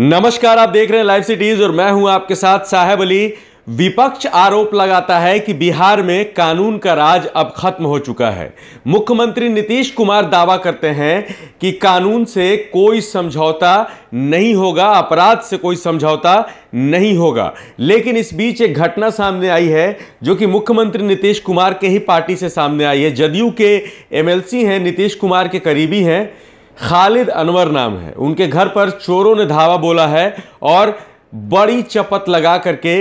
नमस्कार आप देख रहे हैं लाइव सिटीज और मैं हूं आपके साथ साहेब अली विपक्ष आरोप लगाता है कि बिहार में कानून का राज अब खत्म हो चुका है मुख्यमंत्री नीतीश कुमार दावा करते हैं कि कानून से कोई समझौता नहीं होगा अपराध से कोई समझौता नहीं होगा लेकिन इस बीच एक घटना सामने आई है जो कि मुख्यमंत्री नीतीश कुमार के ही पार्टी से सामने आई है जदयू के एमएलसी हैं नीतीश कुमार के करीबी हैं खालिद अनवर नाम है उनके घर पर चोरों ने धावा बोला है और बड़ी चपत लगा करके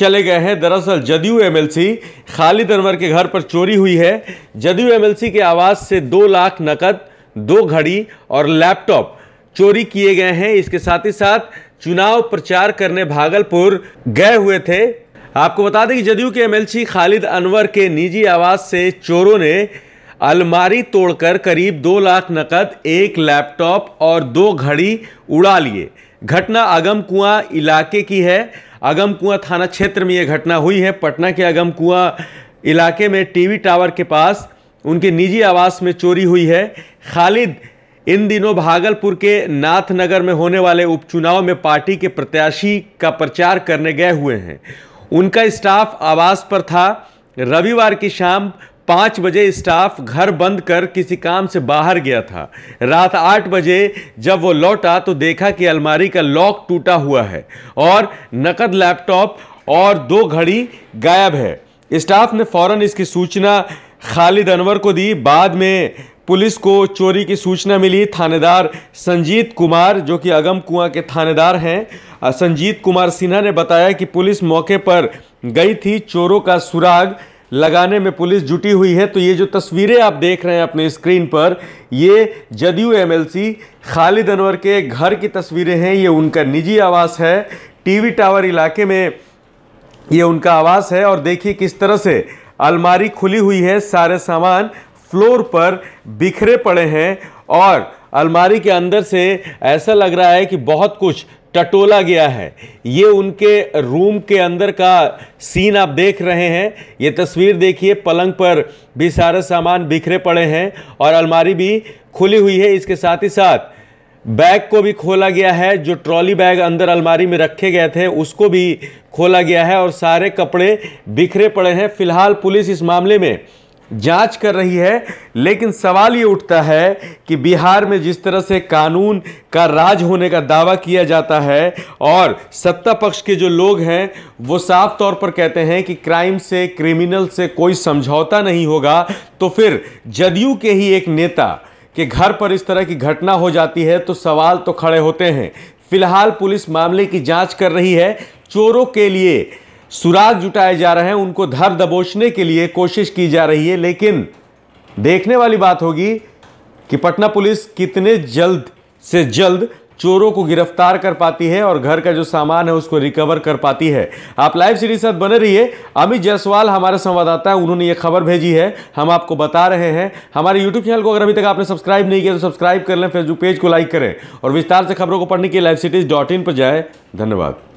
चले गए हैं दरअसल जदयू एमएलसी खालिद अनवर के घर पर चोरी हुई है जदयू एमएलसी के आवास से दो लाख नकद दो घड़ी और लैपटॉप चोरी किए गए हैं इसके साथ ही साथ चुनाव प्रचार करने भागलपुर गए हुए थे आपको बता दें कि जदयू के एमएलसी खालिद अनवर के निजी आवास से चोरों ने अलमारी तोड़कर करीब दो लाख नकद एक लैपटॉप और दो घड़ी उड़ा लिए घटना अगम कुआं इलाके की है अगम कुआं थाना क्षेत्र में यह घटना हुई है पटना के अगम कुआं इलाके में टीवी टावर के पास उनके निजी आवास में चोरी हुई है खालिद इन दिनों भागलपुर के नाथनगर में होने वाले उपचुनाव में पार्टी के प्रत्याशी का प्रचार करने गए हुए हैं उनका स्टाफ आवास पर था रविवार की शाम पाँच बजे स्टाफ घर बंद कर किसी काम से बाहर गया था रात आठ बजे जब वो लौटा तो देखा कि अलमारी का लॉक टूटा हुआ है और नकद लैपटॉप और दो घड़ी गायब है स्टाफ ने फौरन इसकी सूचना खालिद अनवर को दी बाद में पुलिस को चोरी की सूचना मिली थानेदार संजीत कुमार जो कि अगम कुआ के थानेदार हैं संजीत कुमार सिन्हा ने बताया कि पुलिस मौके पर गई थी चोरों का सुराग लगाने में पुलिस जुटी हुई है तो ये जो तस्वीरें आप देख रहे हैं अपने स्क्रीन पर ये जदयू एमएलसी खालिद अनवर के घर की तस्वीरें हैं ये उनका निजी आवास है टीवी टावर इलाके में ये उनका आवास है और देखिए किस तरह से अलमारी खुली हुई है सारे सामान फ्लोर पर बिखरे पड़े हैं और अलमारी के अंदर से ऐसा लग रहा है कि बहुत कुछ टटोला गया है ये उनके रूम के अंदर का सीन आप देख रहे हैं ये तस्वीर देखिए पलंग पर भी सारे सामान बिखरे पड़े हैं और अलमारी भी खुली हुई है इसके साथ ही साथ बैग को भी खोला गया है जो ट्रॉली बैग अंदर अलमारी में रखे गए थे उसको भी खोला गया है और सारे कपड़े बिखरे पड़े हैं फिलहाल पुलिस इस मामले में जांच कर रही है लेकिन सवाल ये उठता है कि बिहार में जिस तरह से कानून का राज होने का दावा किया जाता है और सत्ता पक्ष के जो लोग हैं वो साफ तौर पर कहते हैं कि क्राइम से क्रिमिनल से कोई समझौता नहीं होगा तो फिर जदयू के ही एक नेता के घर पर इस तरह की घटना हो जाती है तो सवाल तो खड़े होते हैं फिलहाल पुलिस मामले की जाँच कर रही है चोरों के लिए सुराग जुटाए जा रहे हैं उनको धर दबोचने के लिए कोशिश की जा रही है लेकिन देखने वाली बात होगी कि पटना पुलिस कितने जल्द से जल्द चोरों को गिरफ्तार कर पाती है और घर का जो सामान है उसको रिकवर कर पाती है आप लाइव सीरीज साथ बने रहिए अमित जायसवाल हमारे संवाददाता है उन्होंने ये खबर भेजी है हम आपको बता रहे हैं हमारे यूट्यूब चैनल को अगर अभी तक आपने सब्सक्राइब नहीं किया तो सब्सक्राइब कर लें फेसबुक पेज को लाइक करें और विस्तार से खबरों को पढ़ने के लिए लाइव सिटीज डॉट इन पर जाए धन्यवाद